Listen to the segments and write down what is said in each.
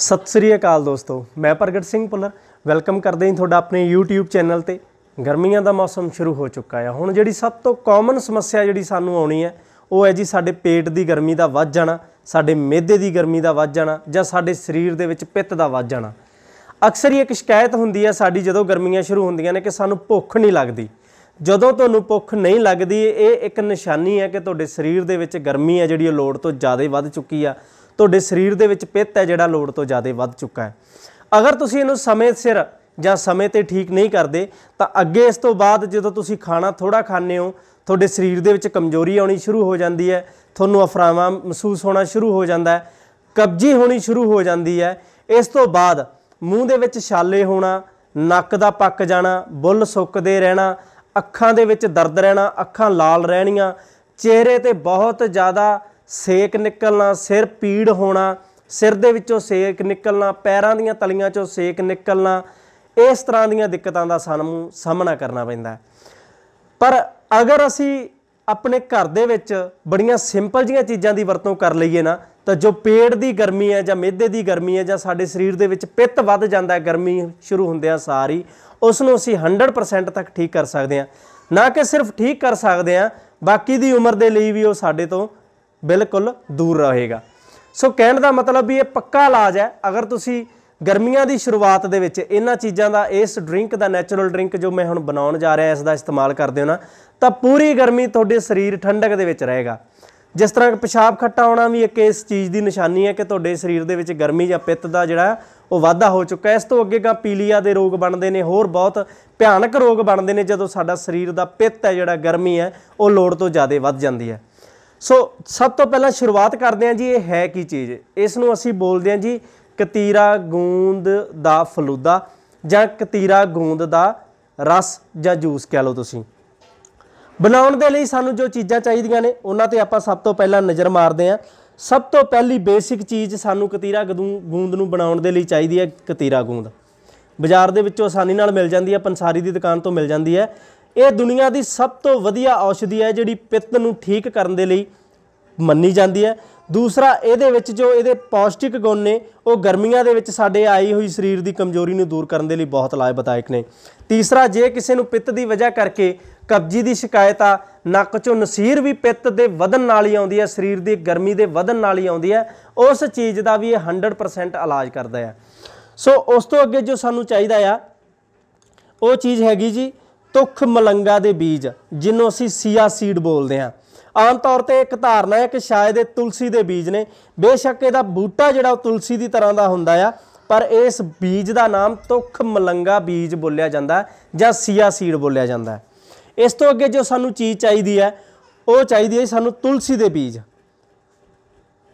ਸਤਿ ਸ੍ਰੀ ਅਕਾਲ ਦੋਸਤੋ ਮੈਂ ਪ੍ਰਗਟ ਸਿੰਘ ਪੁੱਲਰ ਵੈਲਕਮ ਕਰਦੇ ਹਾਂ ਤੁਹਾਡਾ ਆਪਣੇ YouTube ਚੈਨਲ ਤੇ ਗਰਮੀਆਂ ਦਾ ਮੌਸਮ ਸ਼ੁਰੂ ਹੋ ਚੁੱਕਾ ਹੈ ਹੁਣ ਜਿਹੜੀ ਸਭ ਤੋਂ ਕਾਮਨ ਸਮੱਸਿਆ ਜਿਹੜੀ ਸਾਨੂੰ ਆਉਣੀ ਹੈ ਉਹ ਹੈ ਜੀ ਸਾਡੇ ਪੇਟ ਦੀ ਗਰਮੀ ਦਾ ਵੱਧ ਜਾਣਾ ਸਾਡੇ ਮਿਹਦੇ ਦੀ ਗਰਮੀ ਦਾ ਵੱਧ ਜਾਣਾ ਜਾਂ ਸਾਡੇ ਸਰੀਰ ਦੇ ਵਿੱਚ ਪਿੱਤ ਦਾ ਵੱਧ ਜਾਣਾ ਅਕਸਰ ਇਹ ਇੱਕ ਸ਼ਿਕਾਇਤ ਹੁੰਦੀ ਹੈ ਸਾਡੀ ਜਦੋਂ ਗਰਮੀਆਂ ਸ਼ੁਰੂ ਹੁੰਦੀਆਂ ਨੇ ਕਿ ਸਾਨੂੰ ਭੁੱਖ ਨਹੀਂ ਲੱਗਦੀ ਜਦੋਂ ਤੁਹਾਨੂੰ ਭੁੱਖ ਨਹੀਂ ਲੱਗਦੀ ਇਹ ਇੱਕ ਨਿਸ਼ਾਨੀ ਹੈ ਕਿ ਤੁਹਾਡੇ ਸਰੀਰ ਦੇ ਵਿੱਚ ਗਰਮੀ ਹੈ ਜਿਹੜੀ ਲੋੜ ਤੋਂ ਜ਼ਿਆਦਾ ਵੱਧ ਚੁੱਕੀ ਆ ਤੁਹਾਡੇ ਸਰੀਰ ਦੇ ਵਿੱਚ ਪਿੱਤ ਹੈ ਜਿਹੜਾ ਲੋੜ ਤੋਂ ਜ਼ਿਆਦਾ ਵੱਧ ਚੁੱਕਾ ਹੈ ਅਗਰ ਤੁਸੀਂ ਇਹਨੂੰ ਸਮੇਂ ਸਿਰ ਜਾਂ ਸਮੇਂ ਤੇ ਠੀਕ ਨਹੀਂ ਕਰਦੇ ਤਾਂ ਅੱਗੇ ਇਸ ਤੋਂ ਬਾਅਦ ਜਦੋਂ ਤੁਸੀਂ ਖਾਣਾ ਥੋੜਾ ਖਾਣੇ ਹੋ ਤੁਹਾਡੇ ਸਰੀਰ ਦੇ ਵਿੱਚ ਕਮਜ਼ੋਰੀ ਆਉਣੀ ਸ਼ੁਰੂ ਹੋ ਜਾਂਦੀ ਹੈ ਤੁਹਾਨੂੰ ਅਫਰਾਵਾ ਮਹਿਸੂਸ ਹੋਣਾ ਸ਼ੁਰੂ ਹੋ ਜਾਂਦਾ ਹੈ ਕਬਜੀ ਹੋਣੀ ਸ਼ੁਰੂ ਹੋ ਜਾਂਦੀ ਹੈ ਇਸ ਤੋਂ ਬਾਅਦ ਮੂੰਹ ਦੇ ਵਿੱਚ ਛਾਲੇ ਹੋਣਾ ਨੱਕ ਦਾ ਪੱਕ ਜਾਣਾ ਬੁੱਲ ਸੁੱਕਦੇ ਰਹਿਣਾ ਅੱਖਾਂ ਦੇ ਵਿੱਚ ਦਰਦ ਰਹਿਣਾ ਅੱਖਾਂ ਲਾਲ ਰਹਿਣੀਆਂ ਚਿਹਰੇ ਤੇ ਬਹੁਤ ਜ਼ਿਆਦਾ ਸੇਕ ਨਿਕਲਣਾ ਸਿਰ ਪੀੜ ਹੋਣਾ ਸਿਰ ਦੇ ਵਿੱਚੋਂ ਸੇਕ ਨਿਕਲਣਾ ਪੈਰਾਂ ਦੀਆਂ ਤਲੀਆਂ ਚੋਂ ਸੇਕ ਨਿਕਲਣਾ ਇਸ ਤਰ੍ਹਾਂ ਦੀਆਂ ਦਿੱਕਤਾਂ ਦਾ ਸਾਨੂੰ ਸਾਹਮਣਾ ਕਰਨਾ ਪੈਂਦਾ ਹੈ ਪਰ ਅਗਰ ਅਸੀਂ ਆਪਣੇ ਘਰ ਦੇ ਵਿੱਚ ਬੜੀਆਂ ਸਿੰਪਲ ਜੀਆਂ ਚੀਜ਼ਾਂ ਦੀ ਵਰਤੋਂ ਕਰ ਲਈਏ ਨਾ ਤਾਂ ਜੋ ਪੇਟ ਦੀ ਗਰਮੀ ਹੈ ਜਾਂ ਮਿਹਦੇ ਦੀ ਗਰਮੀ ਹੈ ਜਾਂ ਸਾਡੇ ਸਰੀਰ ਦੇ ਵਿੱਚ ਪਿੱਤ ਵੱਧ ਜਾਂਦਾ ਹੈ ਗਰਮੀ ਸ਼ੁਰੂ ਹੁੰਦਿਆਂ ਸਾਰੀ ਉਸ ਨੂੰ ਅਸੀਂ 100% ਤੱਕ ਠੀਕ ਕਰ ਸਕਦੇ ਹਾਂ ਨਾ ਕਿ ਸਿਰਫ ਠੀਕ ਕਰ ਸਕਦੇ ਹਾਂ ਬਾਕੀ ਦੀ ਉਮਰ ਦੇ ਲਈ ਵੀ ਉਹ ਸਾਡੇ ਤੋਂ ਬਿਲਕੁਲ ਦੂਰ ਰਹੇਗਾ ਸੋ ਕਹਿਣ ਦਾ ਮਤਲਬ ਵੀ ਇਹ ਪੱਕਾ ਇਲਾਜ ਹੈ ਅਗਰ ਤੁਸੀਂ ਗਰਮੀਆਂ ਦੀ ਸ਼ੁਰੂਆਤ ਦੇ ਵਿੱਚ ਇਹਨਾਂ ਚੀਜ਼ਾਂ ਦਾ ਇਸ ਡਰਿੰਕ ਦਾ ਨੈਚੁਰਲ ਡਰਿੰਕ ਜੋ ਮੈਂ ਹੁਣ ਬਣਾਉਣ ਜਾ ਰਿਹਾ ਇਸ ਦਾ ਇਸਤੇਮਾਲ ਕਰਦੇ ਹੋ ਨਾ ਤਾਂ ਪੂਰੀ ਗਰਮੀ ਤੁਹਾਡੇ ਸਰੀਰ ਠੰਡਕ ਦੇ ਵਿੱਚ ਰਹੇਗਾ ਜਿਸ ਤਰ੍ਹਾਂ ਪਿਸ਼ਾਬ ਖੱਟਾ ਆਉਣਾ ਵੀ ਇੱਕ ਇਸ ਚੀਜ਼ ਦੀ ਨਿਸ਼ਾਨੀ ਹੈ ਕਿ ਤੁਹਾਡੇ ਸਰੀਰ ਦੇ ਵਿੱਚ ਗਰਮੀ ਜਾਂ ਪਿੱਤ ਦਾ ਜਿਹੜਾ ਉਹ ਵਾਧਾ ਹੋ ਚੁੱਕਾ ਇਸ ਤੋਂ ਅੱਗੇ ਕਾ ਪੀਲੀਆ ਦੇ ਰੋਗ ਬਣਦੇ ਨੇ ਹੋਰ ਬਹੁਤ ਭਿਆਨਕ ਰੋਗ ਬਣਦੇ ਨੇ ਜਦੋਂ ਸਾਡਾ ਸਰੀਰ ਦਾ ਪਿੱਤ ਹੈ ਜਿਹੜਾ ਗਰਮੀ ਹੈ ਉਹ ਲੋੜ ਤੋਂ ਜ਼ਿਆਦਾ ਵੱਧ ਜਾਂਦੀ ਹੈ ਸੋ ਸਭ ਤੋਂ ਪਹਿਲਾਂ ਸ਼ੁਰੂਆਤ ਕਰਦੇ ਹਾਂ ਜੀ ਇਹ ਹੈ ਕੀ ਚੀਜ਼ ਇਸ ਨੂੰ ਅਸੀਂ ਬੋਲਦੇ ਹਾਂ ਜੀ ਕਤੀਰਾ ਗੂੰਦ ਦਾ ਫਲੂਦਾ ਜਾਂ ਕਤੀਰਾ ਗੂੰਦ ਦਾ ਰਸ ਜਾਂ ਜੂਸ ਕਹਿ ਲਓ ਤੁਸੀਂ ਬਣਾਉਣ ਦੇ ਲਈ ਸਾਨੂੰ ਜੋ ਚੀਜ਼ਾਂ ਚਾਹੀਦੀਆਂ ਨੇ ਉਹਨਾਂ ਤੇ ਆਪਾਂ ਸਭ ਤੋਂ ਪਹਿਲਾਂ ਨਜ਼ਰ ਮਾਰਦੇ ਹਾਂ ਸਭ ਤੋਂ ਪਹਿਲੀ ਬੇਸਿਕ ਚੀਜ਼ ਸਾਨੂੰ ਕਤੀਰਾ ਗੂੰਦ ਨੂੰ ਬਣਾਉਣ ਦੇ ਲਈ ਚਾਹੀਦੀ ਹੈ ਕਤੀਰਾ ਗੂੰਦ ਬਾਜ਼ਾਰ ਦੇ ਵਿੱਚੋਂ ਆਸਾਨੀ ਨਾਲ ਮਿਲ ਜਾਂਦੀ ਹੈ ਪੰਸਾਰੀ ਦੀ ਦੁਕਾਨ ਤੋਂ ਮਿਲ ਜਾਂਦੀ ਹੈ ਇਹ ਦੁਨੀਆ ਦੀ ਸਭ ਤੋਂ ਵਧੀਆ ਔਸ਼ਧੀ ਹੈ ਜਿਹੜੀ ਪਿੱਤ ਨੂੰ ਠੀਕ ਕਰਨ ਦੇ ਲਈ ਮੰਨੀ ਜਾਂਦੀ ਹੈ ਦੂਸਰਾ ਇਹਦੇ ਵਿੱਚ ਜੋ ਇਹਦੇ ਪੌਸ਼ਟਿਕ ਗੁਣ ਨੇ ਉਹ ਗਰਮੀਆਂ ਦੇ ਵਿੱਚ ਸਾਡੇ ਆਈ ਹੋਈ ਸਰੀਰ ਦੀ ਕਮਜ਼ੋਰੀ ਨੂੰ ਦੂਰ ਕਰਨ ਦੇ ਲਈ ਬਹੁਤ ਲਾਭਦਾਇਕ ਨੇ ਤੀਸਰਾ ਜੇ ਕਿਸੇ ਨੂੰ ਪਿੱਤ ਦੀ ਵਜ੍ਹਾ ਕਰਕੇ ਕਬਜੀ ਦੀ ਸ਼ਿਕਾਇਤ ਆ ਨੱਕ ਚੋਂ ਨਸੀਰ ਵੀ ਪਿੱਤ ਦੇ ਵਧਣ ਨਾਲ ਹੀ ਆਉਂਦੀ ਹੈ ਸਰੀਰ ਦੀ ਗਰਮੀ ਦੇ ਵਧਣ ਨਾਲ ਹੀ ਆਉਂਦੀ ਹੈ ਉਸ ਚੀਜ਼ ਦਾ ਵੀ ਇਹ 100% ਇਲਾਜ ਕਰਦਾ ਹੈ ਸੋ ਉਸ ਤੋਂ ਅੱਗੇ ਜੋ ਸਾਨੂੰ ਚਾਹੀਦਾ ਆ ਉਹ ਚੀਜ਼ ਹੈਗੀ ਜੀ ਤੁਖ ਮਲੰਗਾ ਦੇ ਬੀਜ ਜਿਹਨੂੰ ਅਸੀਂ ਸੀਆ ਸੀਡ ਬੋਲਦੇ ਹਾਂ ਆਮ ਤੌਰ ਤੇ ਇੱਕ ਧਾਰਨਾ ਹੈ ਕਿ ਸ਼ਾਇਦ ਇਹ ਤੁਲਸੀ ਦੇ ਬੀਜ ਨੇ ਬੇਸ਼ੱਕ ਇਹਦਾ ਬੂਟਾ ਜਿਹੜਾ ਉਹ ਤੁਲਸੀ ਦੀ ਤਰ੍ਹਾਂ ਦਾ ਹੁੰਦਾ ਆ ਪਰ ਇਸ ਬੀਜ ਦਾ ਨਾਮ ਤੁਖ ਮਲੰਗਾ ਬੀਜ ਬੋਲਿਆ ਜਾਂਦਾ ਜਾਂ ਸੀਆ ਸੀਡ ਬੋਲਿਆ ਜਾਂਦਾ ਇਸ ਤੋਂ ਅੱਗੇ ਜੋ ਸਾਨੂੰ ਚੀਜ਼ ਚਾਹੀਦੀ ਹੈ ਉਹ ਚਾਹੀਦੀ ਹੈ ਸਾਨੂੰ ਤੁਲਸੀ ਦੇ ਬੀਜ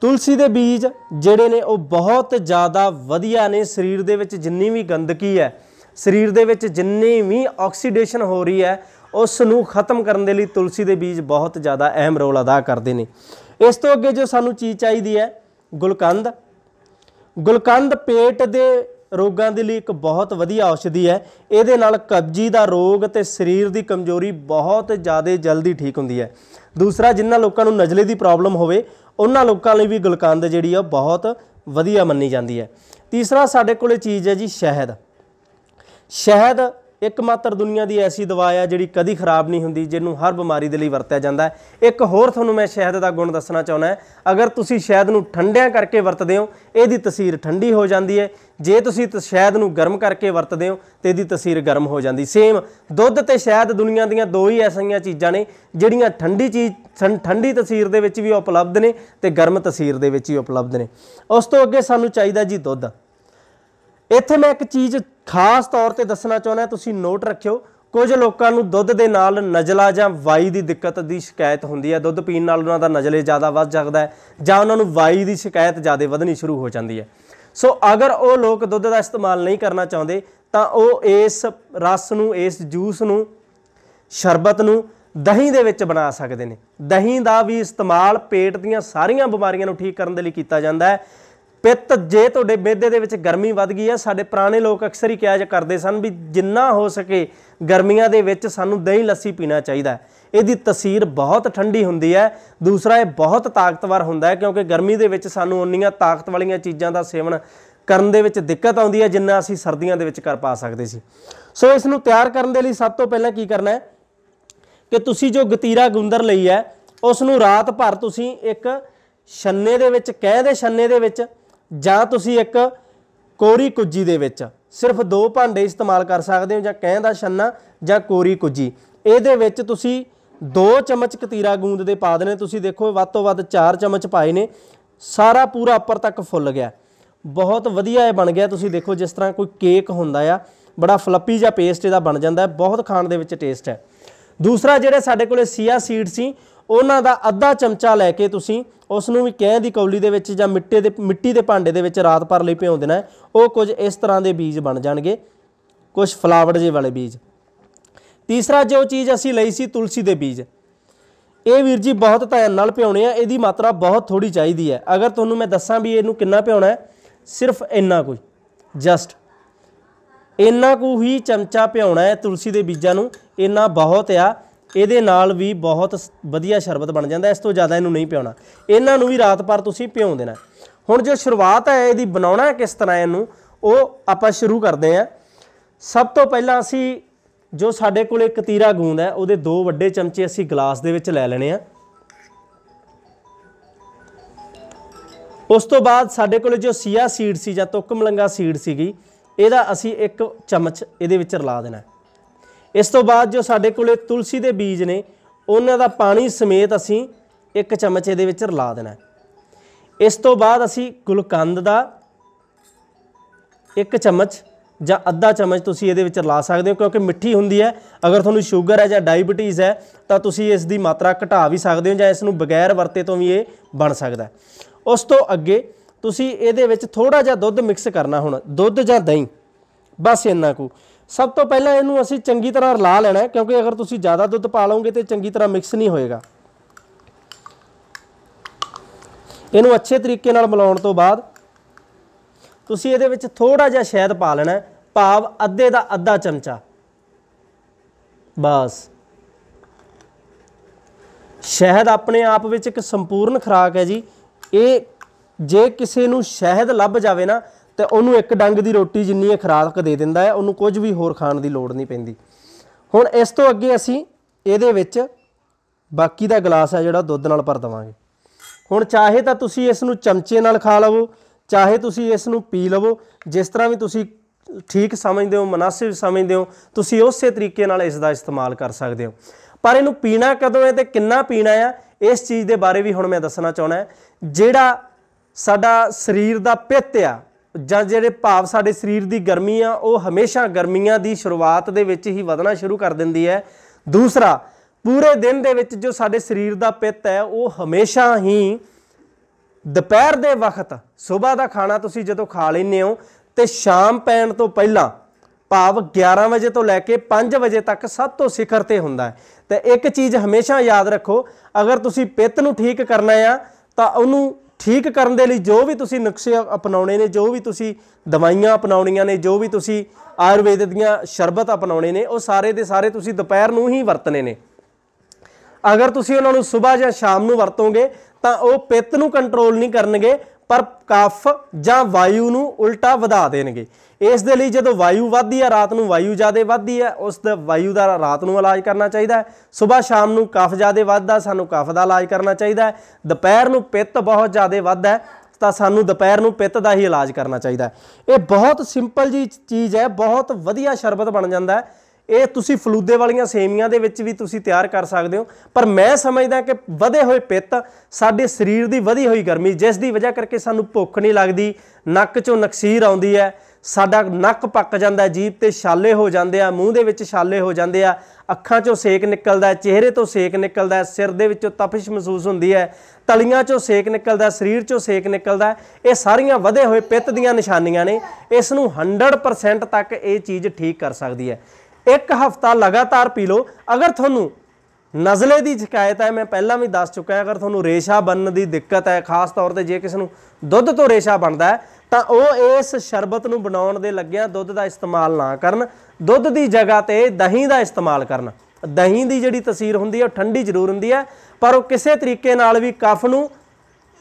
ਤੁਲਸੀ ਦੇ ਬੀਜ ਜਿਹੜੇ ਨੇ ਉਹ ਬਹੁਤ ਜ਼ਿਆਦਾ ਵਧੀਆ ਨੇ ਸਰੀਰ ਦੇ ਵਿੱਚ ਜਿੰਨੀ ਵੀ ਗੰਦਗੀ ਹੈ ਸਰੀਰ ਦੇ ਵਿੱਚ ਜਿੰਨੀ ਵੀ ਆਕਸੀਡੇਸ਼ਨ ਹੋ ਰਹੀ ਹੈ ਉਸ ਨੂੰ ਖਤਮ ਕਰਨ ਦੇ ਲਈ ਤੁਲਸੀ ਦੇ ਬੀਜ ਬਹੁਤ ਜ਼ਿਆਦਾ ਅਹਿਮ ਰੋਲ ਅਦਾ ਕਰਦੇ ਨੇ ਇਸ ਤੋਂ ਅੱਗੇ ਜੋ ਸਾਨੂੰ ਚੀਜ਼ ਚਾਹੀਦੀ ਹੈ ਗੁਲਕੰਦ ਗੁਲਕੰਦ ਪੇਟ ਦੇ ਰੋਗਾਂ ਦੇ ਲਈ ਇੱਕ ਬਹੁਤ ਵਧੀਆ ਔਸ਼ਧੀ ਹੈ ਇਹਦੇ ਨਾਲ ਕਬਜੀ ਦਾ ਰੋਗ ਤੇ ਸਰੀਰ ਦੀ ਕਮਜ਼ੋਰੀ ਬਹੁਤ ਜ਼ਿਆਦਾ ਜਲਦੀ ਠੀਕ ਹੁੰਦੀ ਹੈ ਦੂਸਰਾ ਜਿਨ੍ਹਾਂ ਲੋਕਾਂ ਨੂੰ ਨਜ਼ਲੇ ਦੀ ਪ੍ਰੋਬਲਮ ਹੋਵੇ ਉਹਨਾਂ ਲੋਕਾਂ ਲਈ ਵੀ ਗੁਲਕੰਦ ਜਿਹੜੀ ਆ ਬਹੁਤ ਵਧੀਆ ਮੰਨੀ ਜਾਂਦੀ ਹੈ ਤੀਸਰਾ ਸਾਡੇ ਕੋਲੇ ਚੀਜ਼ ਹੈ ਜੀ ਸ਼ਹਿਦ ਸ਼ਹਿਦ ਇੱਕਮਾਤਰ ਦੁਨੀਆ ਦੀ ਐਸੀ ਦਵਾਈ ਆ ਜਿਹੜੀ ਕਦੀ ਖਰਾਬ ਨਹੀਂ ਹੁੰਦੀ ਜਿਹਨੂੰ ਹਰ ਬਿਮਾਰੀ ਦੇ ਲਈ ਵਰਤਿਆ ਜਾਂਦਾ ਹੈ ਇੱਕ ਹੋਰ ਤੁਹਾਨੂੰ ਮੈਂ ਸ਼ਹਿਦ ਦਾ ਗੁਣ ਦੱਸਣਾ ਚਾਹੁੰਦਾ ਹਾਂ ਅਗਰ ਤੁਸੀਂ ਸ਼ਹਿਦ ਨੂੰ ਠੰਡਿਆਂ ਕਰਕੇ ਵਰਤਦੇ ਹੋ ਇਹਦੀ ਤਸੀਰ ਠੰਡੀ ਹੋ ਜਾਂਦੀ ਹੈ ਜੇ ਤੁਸੀਂ ਸ਼ਹਿਦ ਨੂੰ ਗਰਮ ਕਰਕੇ ਵਰਤਦੇ ਹੋ ਤੇ ਇਹਦੀ ਤਸੀਰ ਗਰਮ ਹੋ ਜਾਂਦੀ ਸੇਮ ਦੁੱਧ ਤੇ ਸ਼ਹਿਦ ਦੁਨੀਆ ਦੀਆਂ ਦੋ ਹੀ ਐਸੀਆਂ ਚੀਜ਼ਾਂ ਨੇ ਜਿਹੜੀਆਂ ਠੰਡੀ ਚੀਜ਼ ਠੰਡੀ ਤਸੀਰ ਦੇ ਵਿੱਚ ਵੀ ਉਪਲਬਧ ਨੇ ਤੇ ਗਰਮ ਤਸੀਰ ਦੇ ਵਿੱਚ ਹੀ ਉਪਲਬਧ ਨੇ ਉਸ ਤੋਂ ਅੱਗੇ ਸਾਨੂੰ ਚਾਹੀਦਾ ਜੀ ਦੁੱਧ ਇੱਥੇ ਮੈਂ ਇੱਕ ਚੀਜ਼ ਖਾਸ ਤੌਰ ਤੇ ਦੱਸਣਾ ਚਾਹੁੰਦਾ ਤੁਸੀਂ ਨੋਟ ਰੱਖਿਓ ਕੁਝ ਲੋਕਾਂ ਨੂੰ ਦੁੱਧ ਦੇ ਨਾਲ ਨਜਲਾ ਜਾਂ ਵਾਈ ਦੀ ਦਿੱਕਤ ਦੀ ਸ਼ਿਕਾਇਤ ਹੁੰਦੀ ਹੈ ਦੁੱਧ ਪੀਣ ਨਾਲ ਉਹਨਾਂ ਦਾ ਨਜਲੇ ਜ਼ਿਆਦਾ ਵੱਧ ਜਾਂਦਾ ਹੈ ਜਾਂ ਉਹਨਾਂ ਨੂੰ ਵਾਈ ਦੀ ਸ਼ਿਕਾਇਤ ਜ਼ਿਆਦਾ ਵਧਣੀ ਸ਼ੁਰੂ ਹੋ ਜਾਂਦੀ ਹੈ ਸੋ ਅਗਰ ਉਹ ਲੋਕ ਦੁੱਧ ਦਾ ਇਸਤੇਮਾਲ ਨਹੀਂ ਕਰਨਾ ਚਾਹੁੰਦੇ ਤਾਂ ਉਹ ਇਸ ਰਸ ਨੂੰ ਇਸ ਜੂਸ ਨੂੰ ਸ਼ਰਬਤ ਨੂੰ ਦਹੀਂ ਦੇ ਵਿੱਚ ਬਣਾ ਸਕਦੇ ਨੇ ਦਹੀਂ ਦਾ ਵੀ ਇਸਤੇਮਾਲ ਪੇਟ ਦੀਆਂ ਸਾਰੀਆਂ ਬਿਮਾਰੀਆਂ ਨੂੰ ਠੀਕ ਕਰਨ ਦੇ ਲਈ ਕੀਤਾ ਜਾਂਦਾ ਹੈ ਪਿੱਤ ਜੇ ਤੁਹਾਡੇ ਬੇਦੇ ਦੇ ਵਿੱਚ ਗਰਮੀ ਵੱਧ ਗਈ ਹੈ ਸਾਡੇ ਪੁਰਾਣੇ ਲੋਕ ਅਕਸਰ ਹੀ ਕਿਹਾ ਕਰਦੇ ਸਨ ਵੀ ਜਿੰਨਾ ਹੋ ਸਕੇ ਗਰਮੀਆਂ ਦੇ ਵਿੱਚ ਸਾਨੂੰ ਦਹੀਂ ਲੱਸੀ ਪੀਣਾ ਚਾਹੀਦਾ ਇਹਦੀ ਤਸੀਰ ਬਹੁਤ ਠੰਡੀ ਹੁੰਦੀ ਹੈ ਦੂਸਰਾ ਇਹ ਬਹੁਤ ਤਾਕਤਵਰ ਹੁੰਦਾ ਹੈ ਕਿਉਂਕਿ ਗਰਮੀ ਦੇ ਵਿੱਚ ਸਾਨੂੰ ਓਨੀਆਂ ਤਾਕਤ ਵਾਲੀਆਂ ਚੀਜ਼ਾਂ ਦਾ ਸੇਵਨ ਕਰਨ ਦੇ ਵਿੱਚ ਦਿੱਕਤ ਆਉਂਦੀ ਹੈ ਜਿੰਨਾ ਅਸੀਂ ਸਰਦੀਆਂ ਦੇ ਵਿੱਚ ਕਰ ਪਾ ਸਕਦੇ ਸੀ ਸੋ ਇਸ ਨੂੰ ਤਿਆਰ ਕਰਨ ਦੇ ਲਈ ਸਭ ਤੋਂ ਪਹਿਲਾਂ ਕੀ ਕਰਨਾ ਹੈ ਕਿ ਤੁਸੀਂ ਜੋ ਗਤੀਰਾ ਗੁੰਦਰ ਲਈ ਹੈ ਉਸ ਨੂੰ ਰਾਤ ਭਰ ਤੁਸੀਂ ਇੱਕ ਛੰਨੇ ਦੇ ਵਿੱਚ ਕਹਿ ਦੇ ਛੰਨੇ ਦੇ ਵਿੱਚ ਜਾਂ ਤੁਸੀਂ ਇੱਕ ਕੋਰੀ ਕੁੱਜੀ ਦੇ ਵਿੱਚ ਸਿਰਫ ਦੋ ਭਾਂਡੇ ਇਸਤੇਮਾਲ ਕਰ ਸਕਦੇ ਹੋ ਜਾਂ ਕਹਿ ਦਾ ਛੰਨਾ ਜਾਂ ਕੋਰੀ ਕੁੱਜੀ ਇਹਦੇ ਵਿੱਚ ਤੁਸੀਂ ਦੋ ਚਮਚ ਕਤੀਰਾ ਗੂੰਦ ਦੇ ਪਾ ਦੇਣੇ ਤੁਸੀਂ ਦੇਖੋ ਵੱਧ ਤੋਂ ਵੱਧ 4 ਚਮਚ ਪਾਏ ਨੇ ਸਾਰਾ ਪੂਰਾ ਉੱਪਰ ਤੱਕ ਫੁੱਲ ਗਿਆ ਬਹੁਤ ਵਧੀਆ ਇਹ ਬਣ ਗਿਆ ਤੁਸੀਂ ਦੇਖੋ ਜਿਸ ਤਰ੍ਹਾਂ ਕੋਈ ਕੇਕ ਹੁੰਦਾ ਆ ਬੜਾ ਫਲੱਪੀ ਜਿਹਾ ਪੇਸਟ ਇਹਦਾ ਬਣ ਜਾਂਦਾ ਬਹੁਤ ਖਾਣ ਦੇ ਵਿੱਚ ਟੇਸਟ ਹੈ ਦੂਸਰਾ ਜਿਹੜੇ ਸਾਡੇ ਕੋਲੇ ਸੀਆ ਸੀਡ ਸੀ ਉਹਨਾਂ ਦਾ ਅੱਧਾ ਚਮਚਾ ਲੈ ਕੇ ਤੁਸੀਂ ਉਸ ਨੂੰ ਵੀ ਕਹਿ ਦੀ ਕੌਲੀ ਦੇ ਵਿੱਚ ਜਾਂ ਮਿੱਟੀ ਦੇ ਮਿੱਟੀ ਦੇ ਭਾਂਡੇ ਦੇ ਵਿੱਚ ਰਾਤ ਪਰ ਲਈ ਭਿਉਂ ਦੇਣਾ ਉਹ ਕੁਝ ਇਸ ਤਰ੍ਹਾਂ ਦੇ ਬੀਜ ਬਣ ਜਾਣਗੇ ਕੁਝ ਫਲਾਵਰ ਜੇ ਵਾਲੇ ਬੀਜ ਤੀਸਰਾ ਜੋ ਚੀਜ਼ ਅਸੀਂ ਲਈ ਸੀ ਤੁਲਸੀ ਦੇ ਬੀਜ ਇਹ ਵੀਰ ਜੀ ਬਹੁਤ ਧਿਆਨ ਨਾਲ ਭਿਉਣੇ ਆ ਇਹਦੀ ਮਾਤਰਾ ਬਹੁਤ ਥੋੜੀ ਚਾਹੀਦੀ ਹੈ ਅਗਰ ਤੁਹਾਨੂੰ ਮੈਂ ਦੱਸਾਂ ਵੀ ਇਹਨੂੰ ਕਿੰਨਾ ਭਿਉਣਾ ਹੈ ਸਿਰਫ ਇੰਨਾ ਕੋਈ ਜਸਟ ਇੰਨਾ ਕੁ ਹੀ ਚਮਚਾ ਭਿਉਣਾ ਹੈ ਤੁਲਸੀ ਦੇ ਬੀਜਾਂ ਨੂੰ ਇੰਨਾ ਬਹੁਤ ਆ ਇਹਦੇ ਨਾਲ ਵੀ ਬਹੁਤ ਵਧੀਆ ਸ਼ਰਬਤ ਬਣ ਜਾਂਦਾ ਇਸ ਤੋਂ ਜ਼ਿਆਦਾ ਇਹਨੂੰ ਨਹੀਂ ਪਿਉਣਾ ਇਹਨਾਂ ਨੂੰ ਵੀ ਰਾਤ ਪਰ ਤੁਸੀਂ ਪਿਉਂ ਦੇਣਾ ਹੁਣ ਜੋ ਸ਼ੁਰੂਆਤ ਹੈ ਇਹਦੀ ਬਣਾਉਣਾ ਕਿਸ ਤਰ੍ਹਾਂ ਇਹਨੂੰ ਉਹ ਆਪਾਂ ਸ਼ੁਰੂ ਕਰਦੇ ਆ ਸਭ ਤੋਂ ਪਹਿਲਾਂ ਅਸੀਂ ਜੋ ਸਾਡੇ ਕੋਲੇ ਕਤੀਰਾ ਗੂੰਦ ਹੈ ਉਹਦੇ ਦੋ ਵੱਡੇ ਚਮਚੇ ਅਸੀਂ ਗਲਾਸ ਦੇ ਵਿੱਚ ਲੈ ਲੈਣੇ ਆ ਉਸ ਤੋਂ ਬਾਅਦ ਸਾਡੇ ਕੋਲੇ ਜੋ ਸੀਆ ਸੀਡ ਸੀ ਜਾਂ ਤੁੱਕ ਮਲੰਗਾ ਸੀਡ ਸੀਗੀ ਇਹਦਾ ਅਸੀਂ ਇੱਕ ਚਮਚ ਇਹਦੇ ਵਿੱਚ ਰਲਾ ਦੇਣਾ ਇਸ ਤੋਂ ਬਾਅਦ ਜੋ ਸਾਡੇ ਕੋਲੇ ਤੁਲਸੀ ਦੇ ਬੀਜ ਨੇ ਉਹਨਾਂ ਦਾ ਪਾਣੀ ਸਮੇਤ ਅਸੀਂ ਇੱਕ ਚਮਚ ਇਹਦੇ ਵਿੱਚ ਰਲਾ ਦੇਣਾ ਇਸ ਤੋਂ ਬਾਅਦ ਅਸੀਂ ਗੁਲਕੰਦ ਦਾ ਇੱਕ ਚਮਚ ਜਾਂ ਅੱਧਾ ਚਮਚ ਤੁਸੀਂ ਇਹਦੇ ਵਿੱਚ ਰਲਾ ਸਕਦੇ ਹੋ ਕਿਉਂਕਿ ਮਿੱਠੀ ਹੁੰਦੀ ਹੈ ਅਗਰ ਤੁਹਾਨੂੰ ਸ਼ੂਗਰ ਹੈ ਜਾਂ ਡਾਇਬੀਟੀਜ਼ ਹੈ ਤਾਂ ਤੁਸੀਂ ਇਸ ਦੀ ਮਾਤਰਾ ਘਟਾ ਵੀ ਸਕਦੇ ਹੋ ਜਾਂ ਇਸ ਨੂੰ ਬਗੈਰ ਵਰਤੇ ਤੋਂ ਵੀ ਇਹ ਬਣ ਸਕਦਾ ਉਸ ਤੋਂ ਅੱਗੇ ਤੁਸੀਂ ਇਹਦੇ ਵਿੱਚ ਥੋੜਾ ਜਿਹਾ ਦੁੱਧ ਮਿਕਸ ਕਰਨਾ ਹੁਣ ਦੁੱਧ ਜਾਂ ਦਹੀਂ ਬਸ ਇੰਨਾ ਕੁ ਸਭ ਤੋਂ ਪਹਿਲਾਂ ਇਹਨੂੰ ਅਸੀਂ ਚੰਗੀ ਤਰ੍ਹਾਂ ਰਲਾ ਲੈਣਾ ਕਿਉਂਕਿ ਅਗਰ ਤੁਸੀਂ ਜ਼ਿਆਦਾ ਦੁੱਧ ਪਾ ਲਓਗੇ ਤੇ ਚੰਗੀ ਤਰ੍ਹਾਂ ਮਿਕਸ ਨਹੀਂ ਹੋਏਗਾ ਇਹਨੂੰ ਅੱਛੇ ਤਰੀਕੇ ਨਾਲ ਮਿਲਾਉਣ ਤੋਂ ਬਾਅਦ ਤੁਸੀਂ ਇਹਦੇ ਵਿੱਚ ਥੋੜਾ ਜਿਹਾ ਸ਼ਹਿਦ ਪਾ ਲੈਣਾ ਭਾਵ ਅੱਧੇ ਦਾ ਅੱਧਾ ਚਮਚਾ ਬਸ ਸ਼ਹਿਦ ਆਪਣੇ ਆਪ ਵਿੱਚ ਇੱਕ ਸੰਪੂਰਨ ਖੁਰਾਕ ਹੈ ਜੀ ਇਹ ਜੇ ਕਿਸੇ ਨੂੰ ਸ਼ਹਿਦ ਲੱਭ ਜਾਵੇ ਨਾ ਤੇ ਉਹਨੂੰ ਇੱਕ ਡੰਗ ਦੀ ਰੋਟੀ ਜਿੰਨੀ ਹੈ ਖਰਾਕ ਦੇ ਦਿੰਦਾ ਹੈ ਉਹਨੂੰ ਕੁਝ ਵੀ ਹੋਰ ਖਾਣ ਦੀ ਲੋੜ ਨਹੀਂ ਪੈਂਦੀ ਹੁਣ ਇਸ ਤੋਂ ਅੱਗੇ ਅਸੀਂ ਇਹਦੇ ਵਿੱਚ ਬਾਕੀ ਦਾ ਗਲਾਸ ਹੈ ਜਿਹੜਾ ਦੁੱਧ ਨਾਲ ਭਰ ਦਵਾਂਗੇ ਹੁਣ ਚਾਹੇ ਤਾਂ ਤੁਸੀਂ ਇਸ ਨੂੰ ਚਮਚੇ ਨਾਲ ਖਾ ਲਵੋ ਚਾਹੇ ਤੁਸੀਂ ਇਸ ਨੂੰ ਪੀ ਲਵੋ ਜਿਸ ਤਰ੍ਹਾਂ ਵੀ ਤੁਸੀਂ ਠੀਕ ਸਮਝਦੇ ਹੋ ਮناسب ਸਮਝਦੇ ਹੋ ਤੁਸੀਂ ਉਸੇ ਤਰੀਕੇ ਨਾਲ ਇਸ ਦਾ ਇਸਤੇਮਾਲ ਕਰ ਸਕਦੇ ਹੋ ਪਰ ਇਹਨੂੰ ਪੀਣਾ ਕਦੋਂ ਹੈ ਤੇ ਕਿੰਨਾ ਪੀਣਾ ਹੈ ਇਸ ਚੀਜ਼ ਦੇ ਬਾਰੇ ਵੀ ਹੁਣ ਮੈਂ ਦੱਸਣਾ ਚਾਹਣਾ ਜਿਹੜਾ ਸਾਡਾ ਸਰੀਰ ਦਾ ਪਿੱਤ ਆ ਜਾਂ ਜਿਹੜੇ ਭਾਵ ਸਾਡੇ ਸਰੀਰ ਦੀ ਗਰਮੀ ਆ ਉਹ ਹਮੇਸ਼ਾ ਗਰਮੀਆਂ ਦੀ ਸ਼ੁਰੂਆਤ ਦੇ ਵਿੱਚ ਹੀ ਵਧਣਾ ਸ਼ੁਰੂ ਕਰ ਦਿੰਦੀ ਹੈ ਦੂਸਰਾ ਪੂਰੇ ਦਿਨ ਦੇ ਵਿੱਚ ਜੋ ਸਾਡੇ ਸਰੀਰ ਦਾ ਪਿੱਤ ਹੈ ਉਹ ਹਮੇਸ਼ਾ ਹੀ ਦੁਪਹਿਰ ਦੇ ਵਕਤ ਸਵੇਰ ਦਾ ਖਾਣਾ ਤੁਸੀਂ ਜਦੋਂ ਖਾ ਲੈਂਦੇ ਹੋ ਤੇ ਸ਼ਾਮ ਪੈਣ ਤੋਂ ਪਹਿਲਾਂ ਭਾਵ 11 ਵਜੇ ਤੋਂ ਲੈ ਕੇ 5 ਵਜੇ ਤੱਕ ਸਭ ਤੋਂ ਸਿਖਰ ਤੇ ਹੁੰਦਾ ਹੈ ਤੇ ਇੱਕ ਚੀਜ਼ ਹਮੇਸ਼ਾ ਯਾਦ ਰੱਖੋ ਅਗਰ ਤੁਸੀਂ ਪਿੱਤ ਨੂੰ ਠੀਕ ਕਰਨਾ ਆ ਤਾਂ ਉਹਨੂੰ ਠੀਕ ਕਰਨ ਦੇ ਲਈ ਜੋ ਵੀ ਤੁਸੀਂ ਨੁਕਸੇ ਅਪਣਾਉਣੇ ਨੇ ਜੋ ਵੀ ਤੁਸੀਂ ਦਵਾਈਆਂ ਅਪਣਾਉਣੀਆਂ ਨੇ ਜੋ ਵੀ ਤੁਸੀਂ ਆਯੁਰਵੇਦ ਦੀਆਂ ਸ਼ਰਬਤ ਅਪਣਾਉਣੇ ਨੇ ਉਹ ਸਾਰੇ ਦੇ ਸਾਰੇ ਤੁਸੀਂ ਦੁਪਹਿਰ ਨੂੰ ਹੀ ਵਰਤਨੇ ਨੇ ਅਗਰ ਤੁਸੀਂ ਉਹਨਾਂ ਨੂੰ ਸਵੇਰ ਜਾਂ ਸ਼ਾਮ ਨੂੰ ਵਰਤੋਗੇ ਤਾਂ ਉਹ ਪਿੱਤ ਨੂੰ ਕੰਟਰੋਲ ਨਹੀਂ ਕਰਨਗੇ ਪਰ ਕਫ ਜਾਂ ਵਾਯੂ ਨੂੰ ਉਲਟਾ ਵਧਾ ਦੇਣਗੇ ਇਸ ਦੇ ਲਈ ਜਦੋਂ ਵਾਯੂ ਵੱਧਦੀ ਹੈ ਰਾਤ ਨੂੰ ਵਾਯੂ ਜ਼ਿਆਦਾ ਵੱਧਦੀ ਹੈ ਉਸ ਦਾ ਵਾਯੂ ਦਾ ਰਾਤ ਨੂੰ ਇਲਾਜ ਕਰਨਾ ਚਾਹੀਦਾ ਹੈ ਸਵੇਰ ਸ਼ਾਮ ਨੂੰ ਕਫ ਜ਼ਿਆਦਾ ਵੱਧਦਾ ਸਾਨੂੰ ਕਫ ਦਾ ਇਲਾਜ ਕਰਨਾ ਚਾਹੀਦਾ ਹੈ ਦੁਪਹਿਰ ਨੂੰ ਪਿੱਤ ਬਹੁਤ ਜ਼ਿਆਦਾ ਵੱਧਦਾ ਤਾਂ ਸਾਨੂੰ ਦੁਪਹਿਰ ਨੂੰ ਪਿੱਤ ਦਾ ਹੀ ਇਲਾਜ ਕਰਨਾ ਚਾਹੀਦਾ ਹੈ ਇਹ ਬਹੁਤ ਸਿੰਪਲ ਜੀ ਚੀਜ਼ ਹੈ ਬਹੁਤ ਵਧੀਆ ਸ਼ਰਬਤ ਬਣ ਜਾਂਦਾ ਹੈ ਇਹ ਤੁਸੀਂ ਫਲੂਦੇ ਵਾਲੀਆਂ ਸੇਮੀਆਂ ਦੇ ਵਿੱਚ ਵੀ ਤੁਸੀਂ ਤਿਆਰ ਕਰ ਸਕਦੇ ਹੋ ਪਰ ਮੈਂ ਸਮਝਦਾ ਕਿ ਵਧੇ ਹੋਏ ਪਿੱਤ ਸਾਡੇ ਸਰੀਰ ਦੀ ਵਧੀ ਹੋਈ ਗਰਮੀ ਜਿਸ ਦੀ ਵਜ੍ਹਾ ਕਰਕੇ ਸਾਨੂੰ ਭੁੱਖ ਨਹੀਂ ਲੱਗਦੀ ਨੱਕ ਚੋਂ ਨਕਸੀਰ ਆਉਂਦੀ ਹੈ ਸਾਡਾ ਨੱਕ ਪੱਕ ਜਾਂਦਾ ਜੀਭ ਤੇ ਛਾਲੇ ਹੋ ਜਾਂਦੇ ਆ ਮੂੰਹ ਦੇ ਵਿੱਚ ਛਾਲੇ ਹੋ ਜਾਂਦੇ ਆ ਅੱਖਾਂ ਚੋਂ ਸੇਕ ਨਿਕਲਦਾ ਚਿਹਰੇ ਤੋਂ ਸੇਕ ਨਿਕਲਦਾ ਸਿਰ ਦੇ ਵਿੱਚੋਂ ਤਪਸ਼ ਮਹਿਸੂਸ ਹੁੰਦੀ ਹੈ ਤਲੀਆਂ ਚੋਂ ਸੇਕ ਨਿਕਲਦਾ ਸਰੀਰ ਚੋਂ ਸੇਕ ਨਿਕਲਦਾ ਇਹ ਸਾਰੀਆਂ ਵਧੇ ਹੋਏ ਪਿੱਤ ਦੀਆਂ ਨਿਸ਼ਾਨੀਆਂ ਨੇ ਇਸ ਨੂੰ 100% ਤੱਕ ਇਹ ਚੀਜ਼ ਠੀਕ ਕਰ ਸਕਦੀ ਹੈ ਇੱਕ ਹਫਤਾ ਲਗਾਤਾਰ ਪੀ ਲਓ ਅਗਰ ਤੁਹਾਨੂੰ ਨਜ਼ਲੇ ਦੀ ਸ਼ਿਕਾਇਤ ਹੈ ਮੈਂ ਪਹਿਲਾਂ ਵੀ ਦੱਸ ਚੁੱਕਾ ਹਾਂ ਅਗਰ ਤੁਹਾਨੂੰ ਰੇਸ਼ਾ ਬਣਨ ਦੀ ਦਿੱਕਤ ਹੈ ਖਾਸ ਤੌਰ ਤੇ ਜੇ ਕਿਸੇ ਨੂੰ ਦੁੱਧ ਤੋਂ ਰੇਸ਼ਾ ਬਣਦਾ ਹੈ ਤਾਂ ਉਹ ਇਸ ਸ਼ਰਬਤ ਨੂੰ ਬਣਾਉਣ ਦੇ ਲੱਗਿਆਂ ਦੁੱਧ ਦਾ ਇਸਤੇਮਾਲ ਨਾ ਕਰਨ ਦੁੱਧ ਦੀ ਜਗ੍ਹਾ ਤੇ ਦਹੀਂ ਦਾ ਇਸਤੇਮਾਲ ਕਰਨ ਦਹੀਂ ਦੀ ਜਿਹੜੀ ਤਸੀਰ ਹੁੰਦੀ ਹੈ ਉਹ ਠੰਡੀ ਜ਼ਰੂਰ ਹੁੰਦੀ ਹੈ ਪਰ ਉਹ ਕਿਸੇ ਤਰੀਕੇ ਨਾਲ ਵੀ ਕਫ ਨੂੰ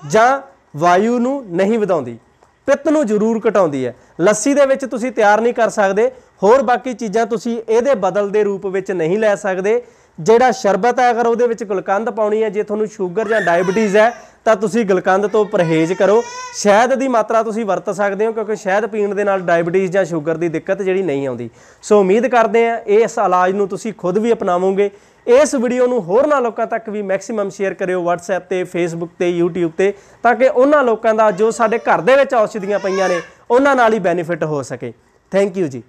ਜਾਂ ਵਾਯੂ ਨੂੰ ਨਹੀਂ ਵਧਾਉਂਦੀ ਪਿੱਤ ਨੂੰ ਜ਼ਰੂਰ ਘਟਾਉਂਦੀ ਹੈ ਲੱਸੀ ਦੇ ਵਿੱਚ ਤੁਸੀਂ ਤਿਆਰ ਨਹੀਂ ਕਰ ਸਕਦੇ ਹੋਰ ਬਾਕੀ ਚੀਜ਼ਾਂ ਤੁਸੀਂ ਇਹਦੇ ਬਦਲ ਦੇ ਰੂਪ ਵਿੱਚ ਨਹੀਂ ਲੈ ਸਕਦੇ ਜਿਹੜਾ ਸ਼ਰਬਤ ਹੈ ਅਗਰ ਉਹਦੇ ਵਿੱਚ ਗਲਕੰਦ ਪਾਉਣੀ ਹੈ ਜੇ ਤੁਹਾਨੂੰ ਸ਼ੂਗਰ ਜਾਂ ਡਾਇਬੀਟੀਜ਼ ਹੈ ਤਾਂ ਤੁਸੀਂ ਗਲਕੰਦ ਤੋਂ ਪਰਹੇਜ਼ ਕਰੋ ਸ਼ਹਿਦ ਦੀ ਮਾਤਰਾ ਤੁਸੀਂ ਵਰਤ ਸਕਦੇ ਹੋ ਕਿਉਂਕਿ ਸ਼ਹਿਦ ਪੀਣ ਦੇ ਨਾਲ ਡਾਇਬੀਟੀਜ਼ ਜਾਂ ਸ਼ੂਗਰ ਦੀ ਦਿੱਕਤ ਜਿਹੜੀ ਨਹੀਂ ਆਉਂਦੀ ਸੋ ਉਮੀਦ ਕਰਦੇ ਆ ਇਸ ਇਲਾਜ ਨੂੰ ਤੁਸੀਂ ਖੁਦ ਵੀ ਅਪਣਾਵੋਗੇ ਇਸ ਵੀਡੀਓ ਨੂੰ ਹੋਰ ਨਾ ਲੋਕਾਂ ਤੱਕ ਵੀ ਮੈਕਸਿਮਮ ਸ਼ੇਅਰ ਕਰਿਓ WhatsApp ਤੇ Facebook ਤੇ YouTube ਤੇ ਤਾਂ ਕਿ ਉਹਨਾਂ ਲੋਕਾਂ ਦਾ ਜੋ ਸਾਡੇ ਘਰ ਦੇ ਵਿੱਚ ਔਸ਼ਧੀਆਂ ਪਈਆਂ ਨੇ ਉਹਨਾਂ ਨਾਲ ਹੀ ਬੈਨੀਫਿਟ ਹੋ ਸਕੇ ਥੈਂਕ ਯੂ ਜੀ